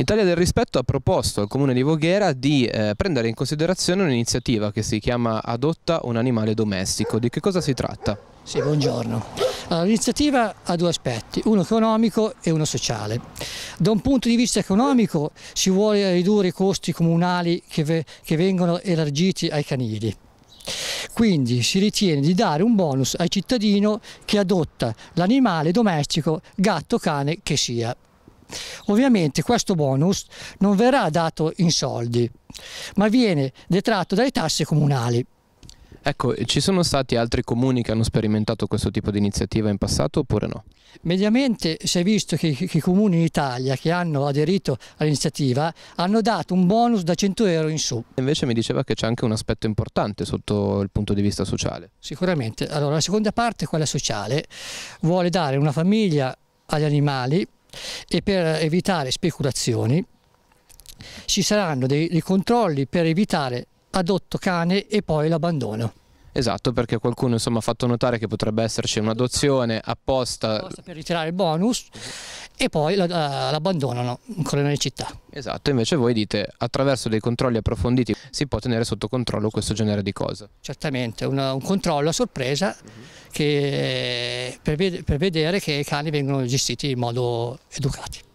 Italia del Rispetto ha proposto al comune di Voghera di eh, prendere in considerazione un'iniziativa che si chiama Adotta un animale domestico. Di che cosa si tratta? Sì, buongiorno. l'iniziativa ha due aspetti, uno economico e uno sociale. Da un punto di vista economico si vuole ridurre i costi comunali che, ve che vengono elargiti ai canili. Quindi si ritiene di dare un bonus al cittadino che adotta l'animale domestico, gatto, cane che sia. Ovviamente questo bonus non verrà dato in soldi, ma viene detratto dalle tasse comunali. Ecco, ci sono stati altri comuni che hanno sperimentato questo tipo di iniziativa in passato oppure no? Mediamente si è visto che, che i comuni in Italia che hanno aderito all'iniziativa hanno dato un bonus da 100 euro in su. Invece mi diceva che c'è anche un aspetto importante sotto il punto di vista sociale. Sicuramente. Allora, la seconda parte, quella sociale, vuole dare una famiglia agli animali e per evitare speculazioni ci saranno dei, dei controlli per evitare adotto cane e poi l'abbandono. Esatto, perché qualcuno insomma, ha fatto notare che potrebbe esserci un'adozione apposta... apposta per ritirare il bonus e poi l'abbandonano ancora nelle città. Esatto, invece voi dite attraverso dei controlli approfonditi si può tenere sotto controllo questo genere di cose. Certamente, una, un controllo a sorpresa. Uh mhm. -huh che, per, per vedere che i cani vengono gestiti in modo educato.